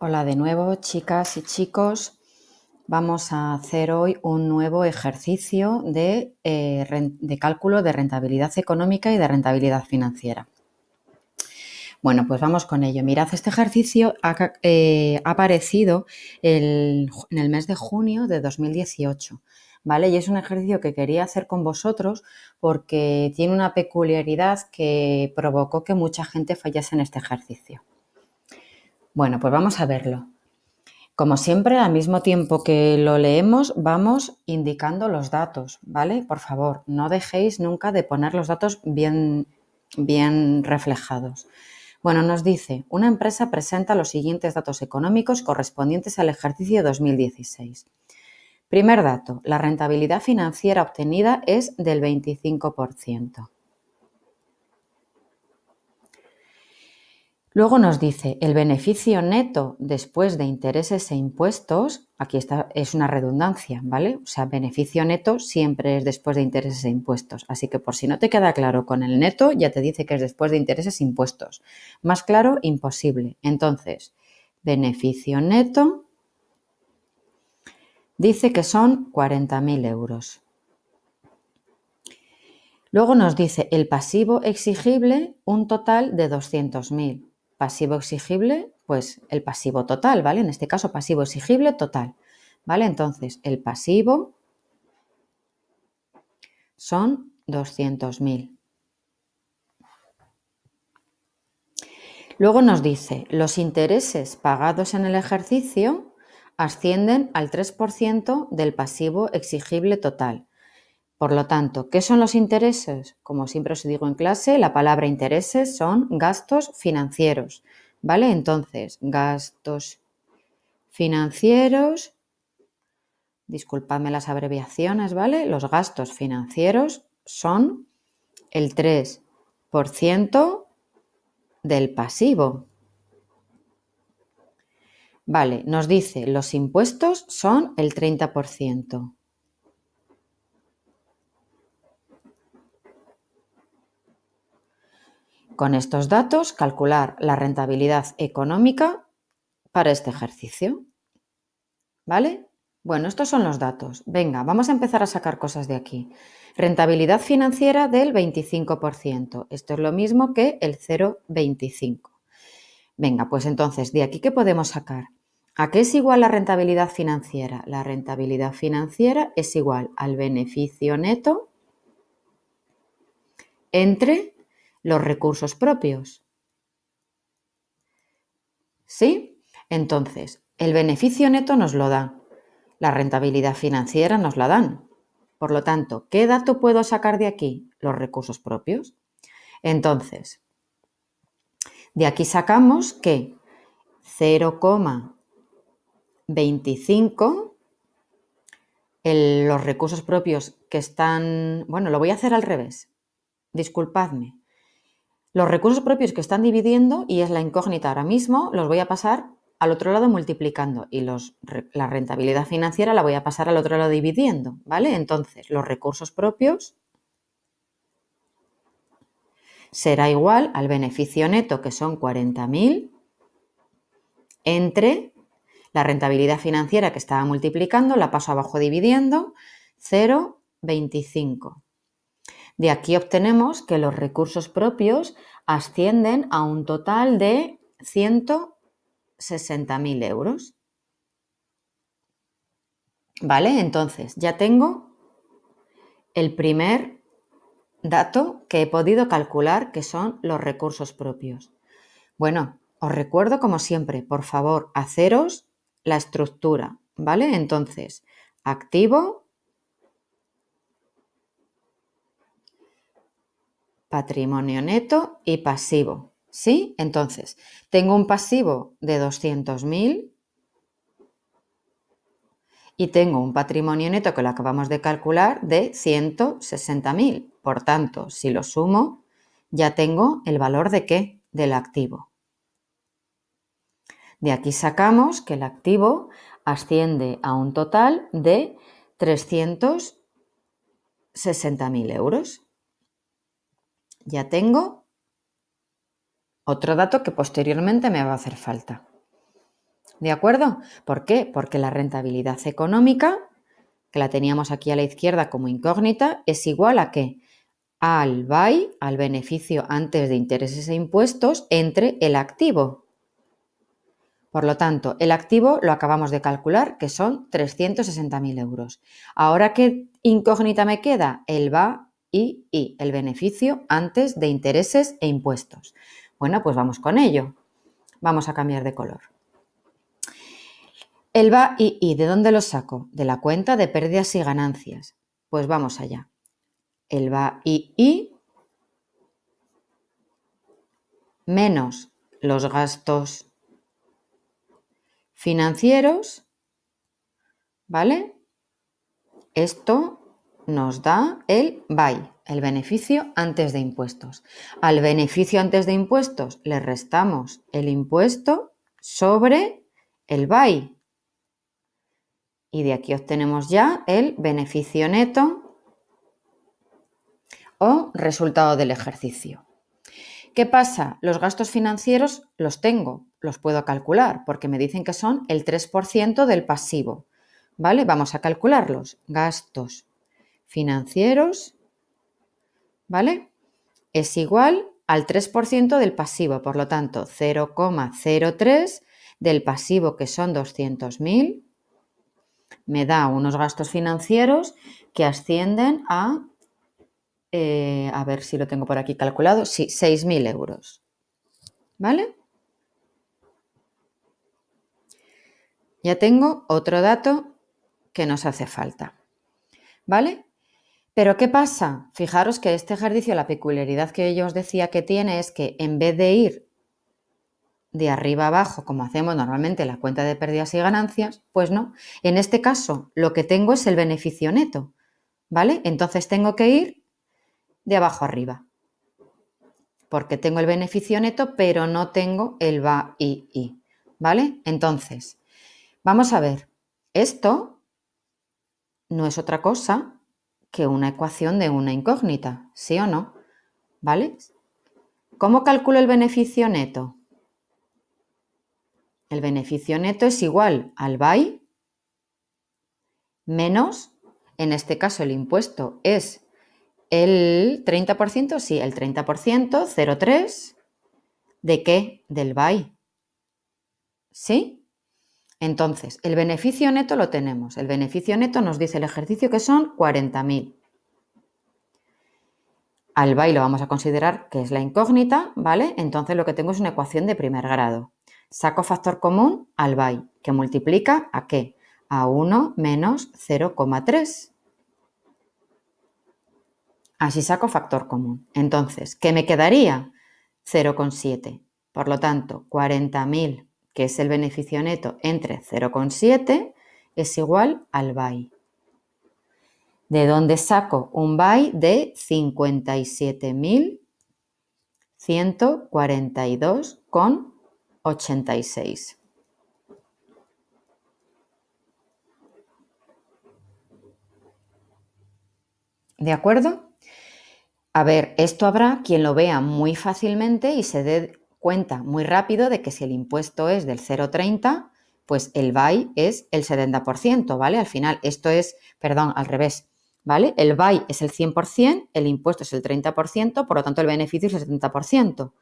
Hola de nuevo chicas y chicos. Vamos a hacer hoy un nuevo ejercicio eh, de, cálculo de rentabilidad económica y de rentabilidad financiera. Bueno, pues vamos con ello. Mirad, este ejercicio ha, eh, aparecido en el mes de junio de 2018. ¿Vale? Y es un ejercicio que quería hacer con vosotros porque tiene una peculiaridad que provocó que mucha gente fallase en este ejercicio. Bueno, pues vamos a verlo. Como siempre, al mismo tiempo que lo leemos, vamos indicando los datos, ¿vale? Por favor, no dejéis nunca de poner los datos bien, bien reflejados. Bueno, nos dice, una empresa presenta los siguientes datos económicos correspondientes al ejercicio 2016. Primer dato, la rentabilidad financiera obtenida es del 25%. Luego nos dice, el beneficio neto después de intereses e impuestos, aquí está, es una redundancia, ¿vale? O sea, beneficio neto siempre es después de intereses e impuestos. Así que por si no te queda claro con el neto, ya te dice que es después de intereses e impuestos. Más claro, imposible. Entonces, beneficio neto dice que son 40.000 euros. Luego nos dice el pasivo exigible un total de 200.000. Pasivo exigible, pues el pasivo total, ¿vale? En este caso, pasivo exigible total, ¿vale? Entonces, el pasivo son 200.000. Luego nos dice, los intereses pagados en el ejercicio ascienden al 3% del pasivo exigible total por lo tanto, ¿qué son los intereses? Como siempre os digo en clase, la palabra intereses son gastos financieros, ¿vale? Entonces, gastos financieros, disculpadme las abreviaciones, ¿vale? Los gastos financieros son el 3% del pasivo. Vale, nos dice, los impuestos son el 30%. con estos datos calcular la rentabilidad económica para este ejercicio. ¿Vale? Bueno, estos son los datos. Venga, vamos a empezar a sacar cosas de aquí. Rentabilidad financiera del 25%. Esto es lo mismo que el 0,25. Venga, pues entonces, ¿de aquí qué podemos sacar? ¿A qué es igual la rentabilidad financiera? La rentabilidad financiera es igual al beneficio neto entre los recursos propios. ¿Sí? Entonces, el beneficio neto nos lo da, la rentabilidad financiera nos la dan. Por lo tanto, ¿qué dato puedo sacar de aquí? Los recursos propios. Entonces, de aquí sacamos que 0,25 los recursos propios que están... Bueno, lo voy a hacer al revés. Disculpadme. Los recursos propios que están dividiendo, y es la incógnita ahora mismo, los voy a pasar al otro lado multiplicando y los, la rentabilidad financiera la voy a pasar al otro lado dividiendo, ¿vale? Entonces, los recursos propios será igual al beneficio neto, que son 40.000, entre la rentabilidad financiera que estaba multiplicando, la paso abajo dividiendo, 0,25. De aquí obtenemos que los recursos propios ascienden a un total de 160.000 euros. ¿Vale? Entonces, ya tengo el primer dato que he podido calcular, que son los recursos propios. Bueno, os recuerdo como siempre, por favor, haceros la estructura, ¿vale? Entonces, activo, patrimonio neto y pasivo. ¿Sí? Entonces, tengo un pasivo de 200.000 y tengo un patrimonio neto que lo acabamos de calcular de 160.000. Por tanto, si lo sumo, ya tengo el valor de qué? Del activo. De aquí sacamos que el activo asciende a un total de 360.000 euros ya tengo otro dato que posteriormente me va a hacer falta. ¿De acuerdo? ¿Por qué? Porque la rentabilidad económica, que la teníamos aquí a la izquierda como incógnita, es igual a qué? Al BAI, al beneficio antes de intereses e impuestos, entre el activo. Por lo tanto, el activo lo acabamos de calcular, que son 360.000 euros. Ahora, ¿qué incógnita me queda? El BA y, el beneficio antes de intereses e impuestos. Bueno, pues vamos con ello. Vamos a cambiar de color. El va y, y ¿de dónde lo saco? De la cuenta de pérdidas y ganancias. Pues vamos allá. El va y, y menos los gastos financieros, ¿vale? Esto nos da el BAI, el beneficio antes de impuestos. Al beneficio antes de impuestos le restamos el impuesto sobre el BAI. Y de aquí obtenemos ya el beneficio neto o resultado del ejercicio. ¿Qué pasa? Los gastos financieros los tengo, los puedo calcular porque me dicen que son el 3% del pasivo. ¿Vale? Vamos a calcularlos. Gastos financieros, ¿vale? Es igual al 3% del pasivo, por lo tanto, 0,03 del pasivo, que son 200.000, me da unos gastos financieros que ascienden a, eh, a ver si lo tengo por aquí calculado, sí, 6.000 euros. ¿Vale? Ya tengo otro dato que nos hace falta. ¿Vale? Pero ¿qué pasa? Fijaros que este ejercicio, la peculiaridad que yo os decía que tiene es que en vez de ir de arriba abajo, como hacemos normalmente la cuenta de pérdidas y ganancias, pues no. En este caso, lo que tengo es el beneficio neto, ¿vale? Entonces tengo que ir de abajo arriba, porque tengo el beneficio neto, pero no tengo el va ¿vale? Entonces, vamos a ver, esto no es otra cosa que una ecuación de una incógnita, ¿sí o no? ¿Vale? ¿Cómo calculo el beneficio neto? El beneficio neto es igual al by menos, en este caso el impuesto es el 30%, sí, el 30%, 0,3, ¿de qué? Del by. ¿Sí? Entonces, el beneficio neto lo tenemos. El beneficio neto nos dice el ejercicio que son 40.000. Al by lo vamos a considerar que es la incógnita, ¿vale? Entonces lo que tengo es una ecuación de primer grado. Saco factor común al by, que multiplica a qué? A 1 menos 0,3. Así saco factor común. Entonces, ¿qué me quedaría? 0,7. Por lo tanto, 40.000 que es el beneficio neto entre 0,7, es igual al BAI. ¿De dónde saco un BAI de 57.142,86? ¿De acuerdo? A ver, esto habrá quien lo vea muy fácilmente y se dé cuenta muy rápido de que si el impuesto es del 0,30, pues el BY es el 70%, ¿vale? Al final, esto es, perdón, al revés, ¿vale? El BY es el 100%, el impuesto es el 30%, por lo tanto el beneficio es el 70%,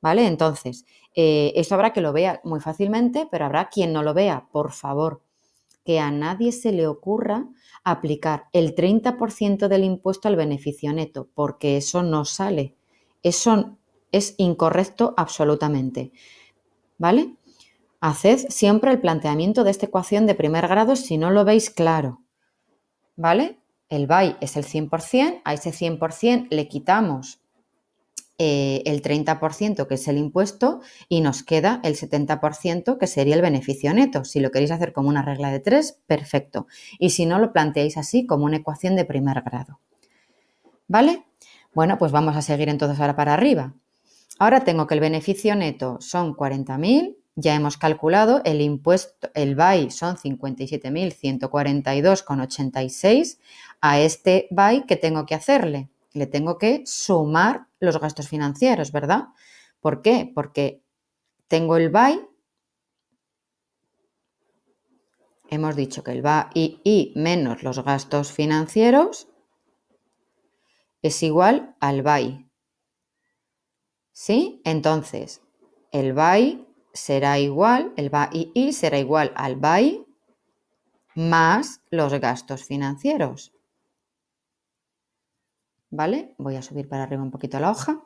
¿vale? Entonces, eh, esto habrá que lo vea muy fácilmente, pero habrá quien no lo vea, por favor, que a nadie se le ocurra aplicar el 30% del impuesto al beneficio neto, porque eso no sale. Eso es incorrecto absolutamente. ¿Vale? Haced siempre el planteamiento de esta ecuación de primer grado si no lo veis claro. ¿Vale? El by es el 100%, a ese 100% le quitamos eh, el 30% que es el impuesto y nos queda el 70% que sería el beneficio neto. Si lo queréis hacer como una regla de 3, perfecto. Y si no, lo planteáis así como una ecuación de primer grado. ¿Vale? Bueno, pues vamos a seguir entonces ahora para arriba. Ahora tengo que el beneficio neto son 40.000, ya hemos calculado el impuesto, el BAI son 57.142,86. A este BAI, ¿qué tengo que hacerle? Le tengo que sumar los gastos financieros, ¿verdad? ¿Por qué? Porque tengo el BAI, hemos dicho que el BAI menos los gastos financieros es igual al BAI, ¿Sí? Entonces, el by será igual, el y será igual al BAI más los gastos financieros. ¿Vale? Voy a subir para arriba un poquito la hoja.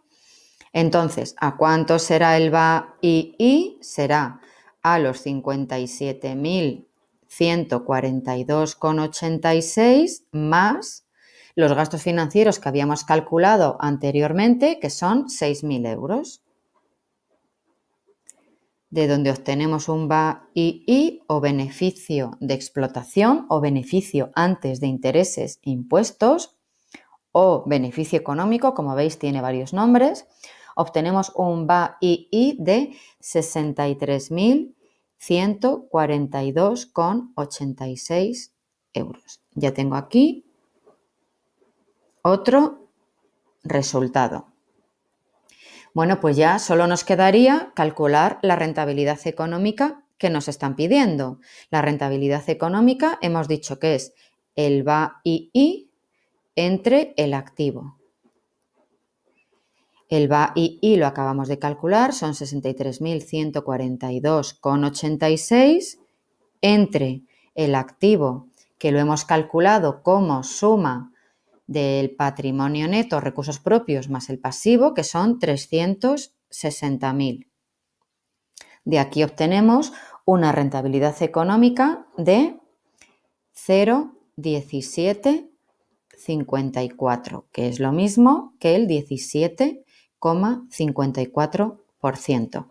Entonces, ¿a cuánto será el y Será a los 57.142,86 más los gastos financieros que habíamos calculado anteriormente, que son 6.000 euros, de donde obtenemos un BAII o beneficio de explotación o beneficio antes de intereses e impuestos o beneficio económico, como veis tiene varios nombres, obtenemos un BAII de 63.142,86 euros. Ya tengo aquí otro resultado. Bueno, pues ya solo nos quedaría calcular la rentabilidad económica que nos están pidiendo. La rentabilidad económica hemos dicho que es el VAII entre el activo. El VAII lo acabamos de calcular, son 63.142,86 entre el activo, que lo hemos calculado como suma del patrimonio neto, recursos propios más el pasivo, que son 360.000. De aquí obtenemos una rentabilidad económica de 0,1754, que es lo mismo que el 17,54%.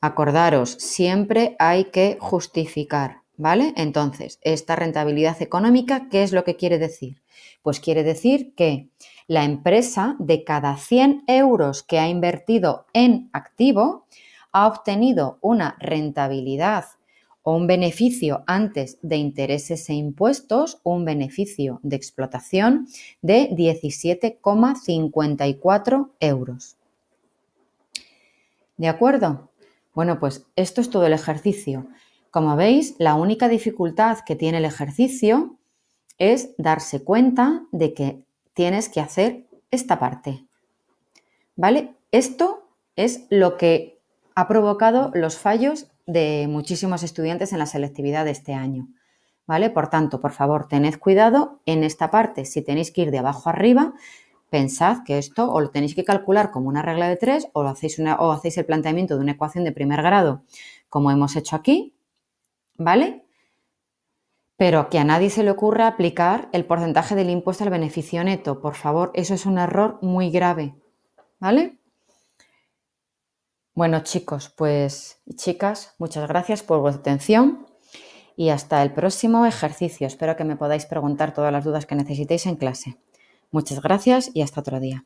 Acordaros, siempre hay que justificar. ¿Vale? Entonces, esta rentabilidad económica, ¿qué es lo que quiere decir? Pues quiere decir que la empresa de cada 100 euros que ha invertido en activo ha obtenido una rentabilidad o un beneficio antes de intereses e impuestos, un beneficio de explotación de 17,54 euros. ¿De acuerdo? Bueno, pues esto es todo el ejercicio. Como veis, la única dificultad que tiene el ejercicio es darse cuenta de que tienes que hacer esta parte. ¿Vale? Esto es lo que ha provocado los fallos de muchísimos estudiantes en la selectividad de este año. ¿Vale? Por tanto, por favor, tened cuidado en esta parte. Si tenéis que ir de abajo arriba, pensad que esto o lo tenéis que calcular como una regla de tres o, lo hacéis, una, o hacéis el planteamiento de una ecuación de primer grado, como hemos hecho aquí, ¿vale? Pero que a nadie se le ocurra aplicar el porcentaje del impuesto al beneficio neto, por favor, eso es un error muy grave, ¿vale? Bueno, chicos, pues chicas, muchas gracias por vuestra atención y hasta el próximo ejercicio. Espero que me podáis preguntar todas las dudas que necesitéis en clase. Muchas gracias y hasta otro día.